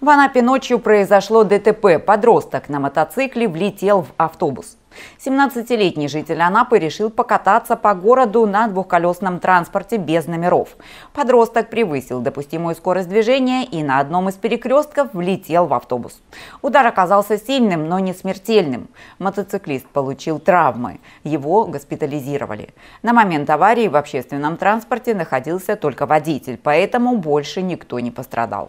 В Анапе ночью произошло ДТП. Подросток на мотоцикле влетел в автобус. 17-летний житель Анапы решил покататься по городу на двухколесном транспорте без номеров. Подросток превысил допустимую скорость движения и на одном из перекрестков влетел в автобус. Удар оказался сильным, но не смертельным. Мотоциклист получил травмы. Его госпитализировали. На момент аварии в общественном транспорте находился только водитель, поэтому больше никто не пострадал.